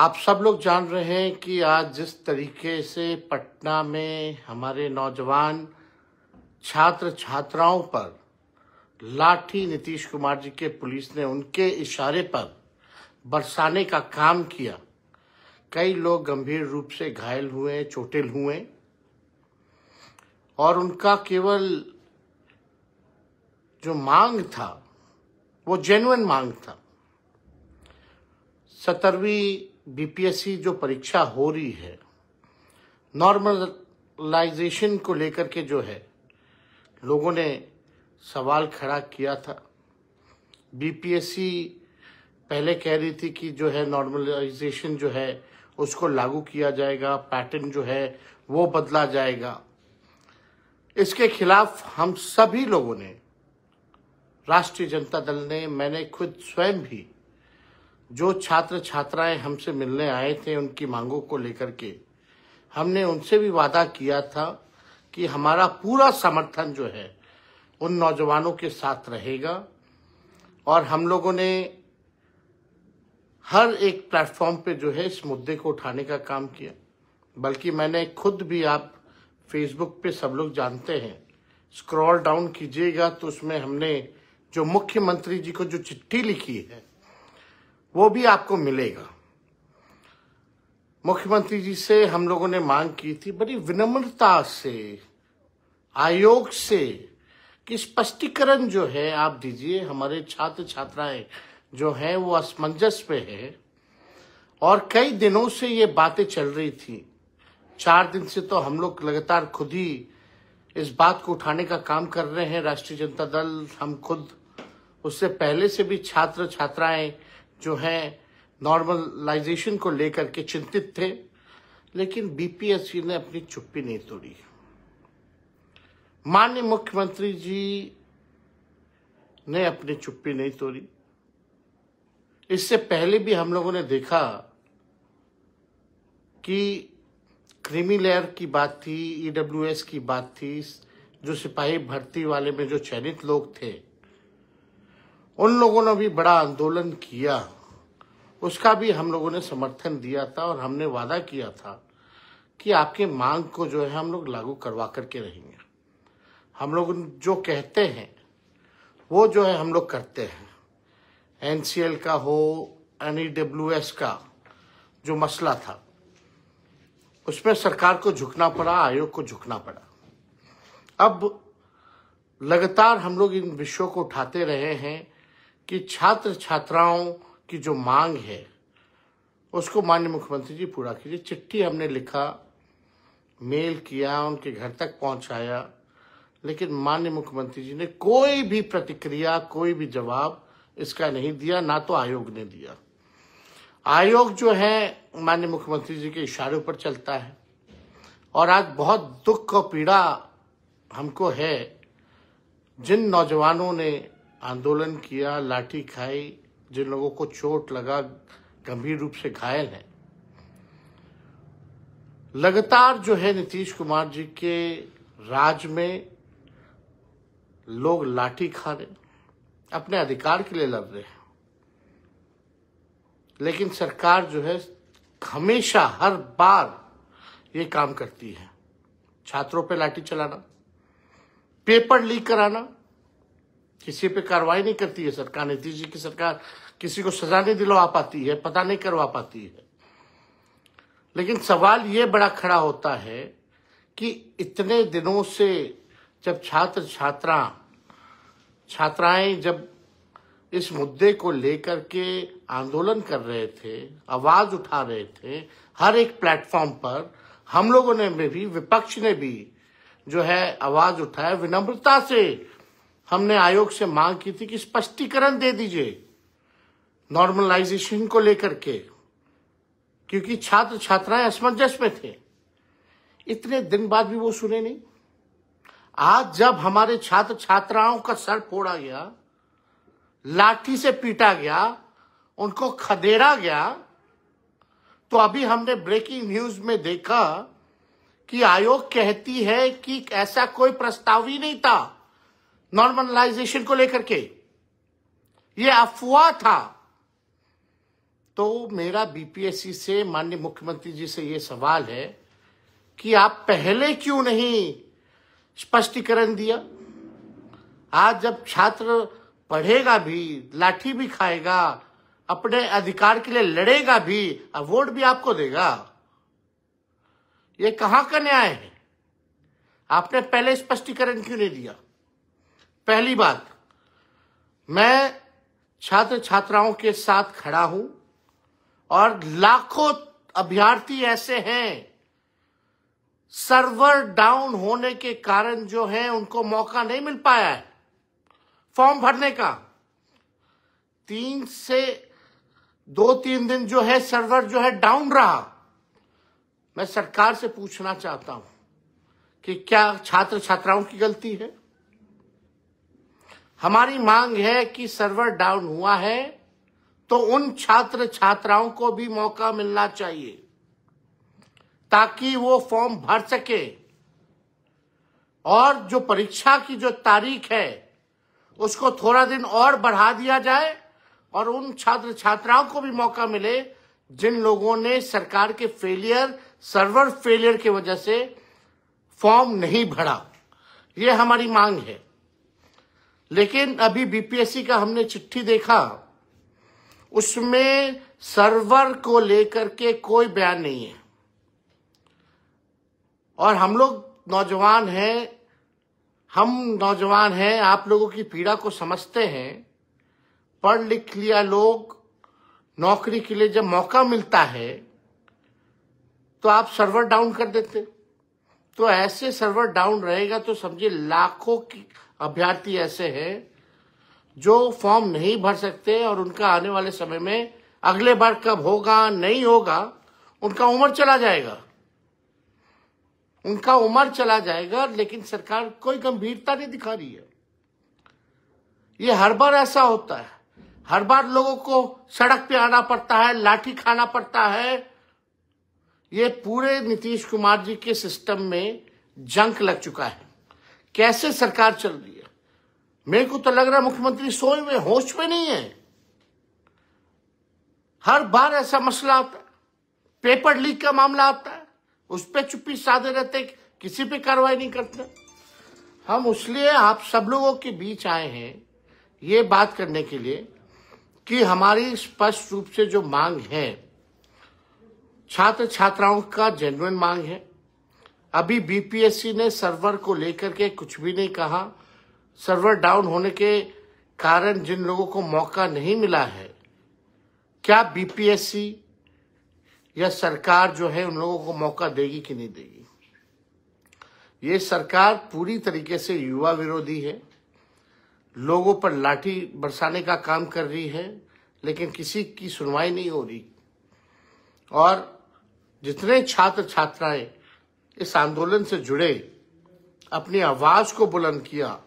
आप सब लोग जान रहे हैं कि आज जिस तरीके से पटना में हमारे नौजवान छात्र छात्राओं पर लाठी नीतीश कुमार जी के पुलिस ने उनके इशारे पर बरसाने का काम किया कई लोग गंभीर रूप से घायल हुए चोटिल हुए और उनका केवल जो मांग था वो जेन्युन मांग था सत्तरवीं बीपीएससी जो परीक्षा हो रही है नॉर्मलाइजेशन को लेकर के जो है लोगों ने सवाल खड़ा किया था बीपीएससी पहले कह रही थी कि जो है नॉर्मलाइजेशन जो है उसको लागू किया जाएगा पैटर्न जो है वो बदला जाएगा इसके खिलाफ हम सभी लोगों ने राष्ट्रीय जनता दल ने मैंने खुद स्वयं भी जो छात्र छात्राएं हमसे मिलने आए थे उनकी मांगों को लेकर के हमने उनसे भी वादा किया था कि हमारा पूरा समर्थन जो है उन नौजवानों के साथ रहेगा और हम लोगों ने हर एक प्लेटफॉर्म पे जो है इस मुद्दे को उठाने का काम किया बल्कि मैंने खुद भी आप फेसबुक पे सब लोग जानते हैं स्क्रॉल डाउन कीजिएगा तो उसमें हमने जो मुख्यमंत्री जी को जो चिट्ठी लिखी है वो भी आपको मिलेगा मुख्यमंत्री जी से हम लोगों ने मांग की थी बड़ी विनम्रता से आयोग से कि स्पष्टीकरण जो है आप दीजिए हमारे छात्र छात्राएं जो हैं वो असमंजस पे है और कई दिनों से ये बातें चल रही थी चार दिन से तो हम लोग लगातार खुद ही इस बात को उठाने का काम कर रहे हैं राष्ट्रीय जनता दल हम खुद उससे पहले से भी छात्र छात्राएं जो है नॉर्मलाइजेशन को लेकर के चिंतित थे लेकिन बीपीएससी ने अपनी चुप्पी नहीं तोड़ी माननीय मुख्यमंत्री जी ने अपनी चुप्पी नहीं तोड़ी इससे पहले भी हम लोगों ने देखा कि क्रीमी लेयर की बात थी ईडब्ल्यूएस e की बात थी जो सिपाही भर्ती वाले में जो चयनित लोग थे उन लोगों ने भी बड़ा आंदोलन किया उसका भी हम लोगों ने समर्थन दिया था और हमने वादा किया था कि आपके मांग को जो है हम लोग लागू करवा करके रहेंगे हम लोग जो कहते हैं वो जो है हम लोग करते हैं एन का हो एन का जो मसला था उसमें सरकार को झुकना पड़ा आयोग को झुकना पड़ा अब लगातार हम लोग इन विषयों को उठाते रहे हैं कि छात्र छात्राओं की जो मांग है उसको माननीय मुख्यमंत्री जी पूरा कीजिए चिट्ठी हमने लिखा मेल किया उनके घर तक पहुंचाया लेकिन माननीय मुख्यमंत्री जी ने कोई भी प्रतिक्रिया कोई भी जवाब इसका नहीं दिया ना तो आयोग ने दिया आयोग जो है माननीय मुख्यमंत्री जी के इशारों पर चलता है और आज बहुत दुख और पीड़ा हमको है जिन नौजवानों ने आंदोलन किया लाठी खाई जिन लोगों को चोट लगा गंभीर रूप से घायल है लगातार जो है नीतीश कुमार जी के राज में लोग लाठी खा रहे अपने अधिकार के लिए लड़ रहे हैं लेकिन सरकार जो है हमेशा हर बार ये काम करती है छात्रों पे लाठी चलाना पेपर लीक कराना किसी पे कार्रवाई नहीं करती है सरकार नीतीश जी की सरकार किसी को सजा नहीं दिलवा पाती है पता नहीं करवा पाती है लेकिन सवाल ये बड़ा खड़ा होता है कि इतने दिनों से जब छात्र छात्रा छात्राएं जब इस मुद्दे को लेकर के आंदोलन कर रहे थे आवाज उठा रहे थे हर एक प्लेटफॉर्म पर हम लोगों ने भी विपक्ष ने भी जो है आवाज उठाया विनम्रता से हमने आयोग से मांग की थी कि स्पष्टीकरण दे दीजिए नॉर्मलाइजेशन को लेकर के क्योंकि छात्र छात्राएं असमंजस में थे इतने दिन बाद भी वो सुने नहीं आज जब हमारे छात्र छात्राओं का सर फोड़ा गया लाठी से पीटा गया उनको खदेड़ा गया तो अभी हमने ब्रेकिंग न्यूज में देखा कि आयोग कहती है कि ऐसा कोई प्रस्ताव ही नहीं था नॉर्मलाइजेशन को लेकर के ये अफवाह था तो मेरा बीपीएससी से माननीय मुख्यमंत्री जी से ये सवाल है कि आप पहले क्यों नहीं स्पष्टीकरण दिया आज जब छात्र पढ़ेगा भी लाठी भी खाएगा अपने अधिकार के लिए लड़ेगा भी अवॉर्ड वोट भी आपको देगा ये कहां का न्याय है आपने पहले स्पष्टीकरण क्यों नहीं दिया पहली बात मैं छात्र छात्राओं के साथ खड़ा हूं और लाखों अभ्यर्थी ऐसे हैं सर्वर डाउन होने के कारण जो है उनको मौका नहीं मिल पाया है फॉर्म भरने का तीन से दो तीन दिन जो है सर्वर जो है डाउन रहा मैं सरकार से पूछना चाहता हूं कि क्या छात्र छात्राओं की गलती है हमारी मांग है कि सर्वर डाउन हुआ है तो उन छात्र छात्राओं को भी मौका मिलना चाहिए ताकि वो फॉर्म भर सके और जो परीक्षा की जो तारीख है उसको थोड़ा दिन और बढ़ा दिया जाए और उन छात्र छात्राओं को भी मौका मिले जिन लोगों ने सरकार के फेलियर सर्वर फेलियर की वजह से फॉर्म नहीं भरा ये हमारी मांग है लेकिन अभी बीपीएससी का हमने चिट्ठी देखा उसमें सर्वर को लेकर के कोई बयान नहीं है और हम लोग नौजवान हैं हम नौजवान हैं आप लोगों की पीड़ा को समझते हैं पढ़ लिख लिया लोग नौकरी के लिए जब मौका मिलता है तो आप सर्वर डाउन कर देते तो ऐसे सर्वर डाउन रहेगा तो समझिए लाखों की अभ्यर्थी ऐसे हैं जो फॉर्म नहीं भर सकते और उनका आने वाले समय में अगले बार कब होगा नहीं होगा उनका उम्र चला जाएगा उनका उम्र चला जाएगा लेकिन सरकार कोई गंभीरता नहीं दिखा रही है ये हर बार ऐसा होता है हर बार लोगों को सड़क पे आना पड़ता है लाठी खाना पड़ता है ये पूरे नीतीश कुमार जी के सिस्टम में जंक लग चुका है कैसे सरकार चल रही है मेरे को तो लग रहा है मुख्यमंत्री सोए में होश में नहीं है हर बार ऐसा मसला आता है पेपर लीक का मामला आता है उस पर चुप्पी साधे रहते किसी पे कार्रवाई नहीं करते हम उसलिए आप सब लोगों के बीच आए हैं ये बात करने के लिए कि हमारी स्पष्ट रूप से जो मांग है छात्र छात्राओं का जेनुअन मांग है अभी बीपीएससी ने सर्वर को लेकर के कुछ भी नहीं कहा सर्वर डाउन होने के कारण जिन लोगों को मौका नहीं मिला है क्या बीपीएससी या सरकार जो है उन लोगों को मौका देगी कि नहीं देगी ये सरकार पूरी तरीके से युवा विरोधी है लोगों पर लाठी बरसाने का काम कर रही है लेकिन किसी की सुनवाई नहीं हो रही और जितने छात्र छात्राएं इस आंदोलन से जुड़े अपनी आवाज को बुलंद किया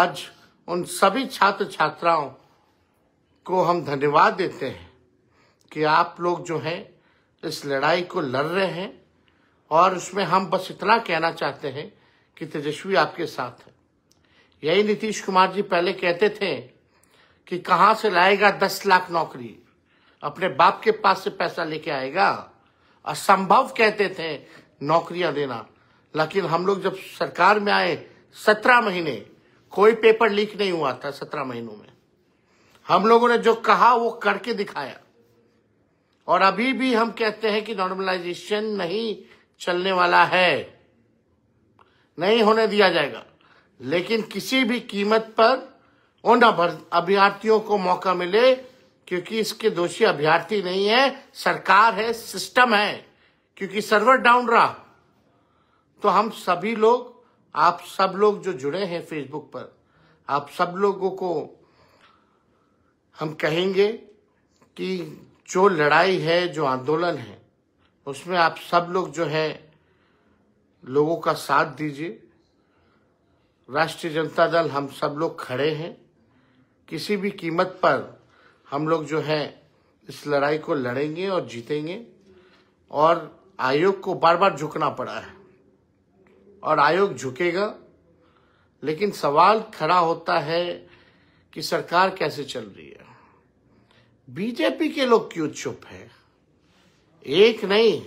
आज उन सभी छात्र छात्राओं को हम धन्यवाद देते हैं कि आप लोग जो हैं इस लड़ाई को लड़ रहे हैं और उसमें हम बस इतना कहना चाहते हैं कि तेजस्वी आपके साथ है यही नीतीश कुमार जी पहले कहते थे कि कहाँ से लाएगा दस लाख नौकरी अपने बाप के पास से पैसा लेके आएगा असंभव कहते थे नौकरियां देना लेकिन हम लोग जब सरकार में आए सत्रह महीने कोई पेपर लीक नहीं हुआ था सत्रह महीनों में हम लोगों ने जो कहा वो करके दिखाया और अभी भी हम कहते हैं कि नॉर्मलाइजेशन नहीं चलने वाला है नहीं होने दिया जाएगा लेकिन किसी भी कीमत पर उन अभ्यर्थियों को मौका मिले क्योंकि इसके दोषी अभ्यर्थी नहीं है सरकार है सिस्टम है क्योंकि सर्वर डाउन रहा तो हम सभी लोग आप सब लोग जो जुड़े हैं फेसबुक पर आप सब लोगों को हम कहेंगे कि जो लड़ाई है जो आंदोलन है उसमें आप सब लोग जो है लोगों का साथ दीजिए राष्ट्रीय जनता दल हम सब लोग खड़े हैं किसी भी कीमत पर हम लोग जो है इस लड़ाई को लड़ेंगे और जीतेंगे और आयोग को बार बार झुकना पड़ा है और आयोग झुकेगा लेकिन सवाल खड़ा होता है कि सरकार कैसे चल रही है बीजेपी के लोग क्यों चुप है एक नहीं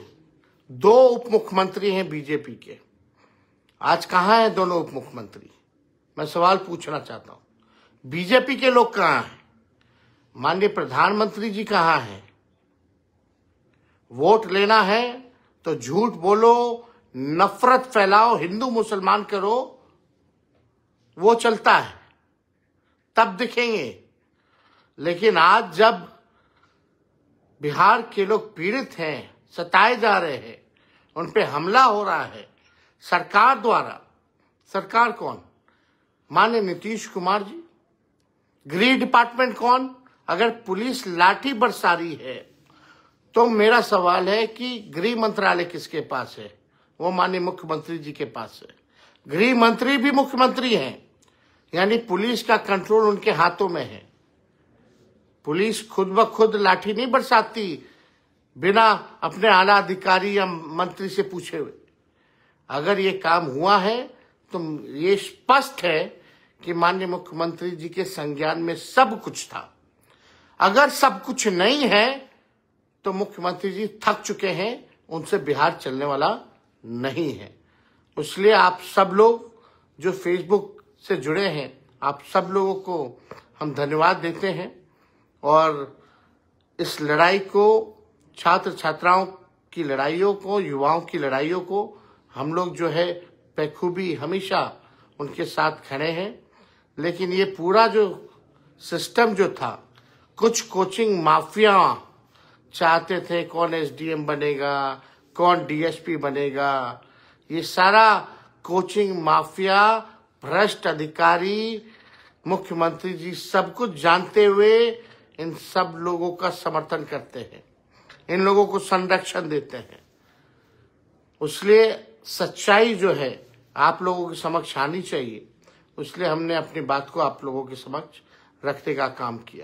दो उप मुख्यमंत्री हैं बीजेपी के आज कहाँ हैं दोनों उप मुख्यमंत्री मैं सवाल पूछना चाहता हूं बीजेपी के लोग कहाँ हैं माननीय प्रधानमंत्री जी कहा है वोट लेना है तो झूठ बोलो नफरत फैलाओ हिंदू मुसलमान करो वो चलता है तब दिखेंगे लेकिन आज जब बिहार के लोग पीड़ित हैं सताए जा रहे हैं उन पर हमला हो रहा है सरकार द्वारा सरकार कौन माने नीतीश कुमार जी गृह डिपार्टमेंट कौन अगर पुलिस लाठी बरसा रही है तो मेरा सवाल है कि गृह मंत्रालय किसके पास है वो माननीय मुख्यमंत्री जी के पास है गृह मंत्री भी मुख्यमंत्री हैं यानी पुलिस का कंट्रोल उनके हाथों में है पुलिस खुद ब खुद लाठी नहीं बरसाती बिना अपने आला अधिकारी या मंत्री से पूछे हुए अगर ये काम हुआ है तो ये स्पष्ट है कि माननीय मुख्यमंत्री जी के संज्ञान में सब कुछ था अगर सब कुछ नहीं है तो मुख्यमंत्री जी थक चुके हैं उनसे बिहार चलने वाला नहीं है इसलिए आप सब लोग जो फेसबुक से जुड़े हैं आप सब लोगों को हम धन्यवाद देते हैं और इस लड़ाई को छात्र छात्राओं की लड़ाइयों को युवाओं की लड़ाइयों को हम लोग जो है बेखूबी हमेशा उनके साथ खड़े हैं लेकिन ये पूरा जो सिस्टम जो था कुछ कोचिंग माफिया चाहते थे कौन एसडीएम बनेगा कौन डीएसपी बनेगा ये सारा कोचिंग माफिया भ्रष्ट अधिकारी मुख्यमंत्री जी सब कुछ जानते हुए इन सब लोगों का समर्थन करते हैं इन लोगों को संरक्षण देते हैं उसलिए सच्चाई जो है आप लोगों के समक्ष आनी चाहिए उसलिए हमने अपनी बात को आप लोगों के समक्ष रखने का काम किया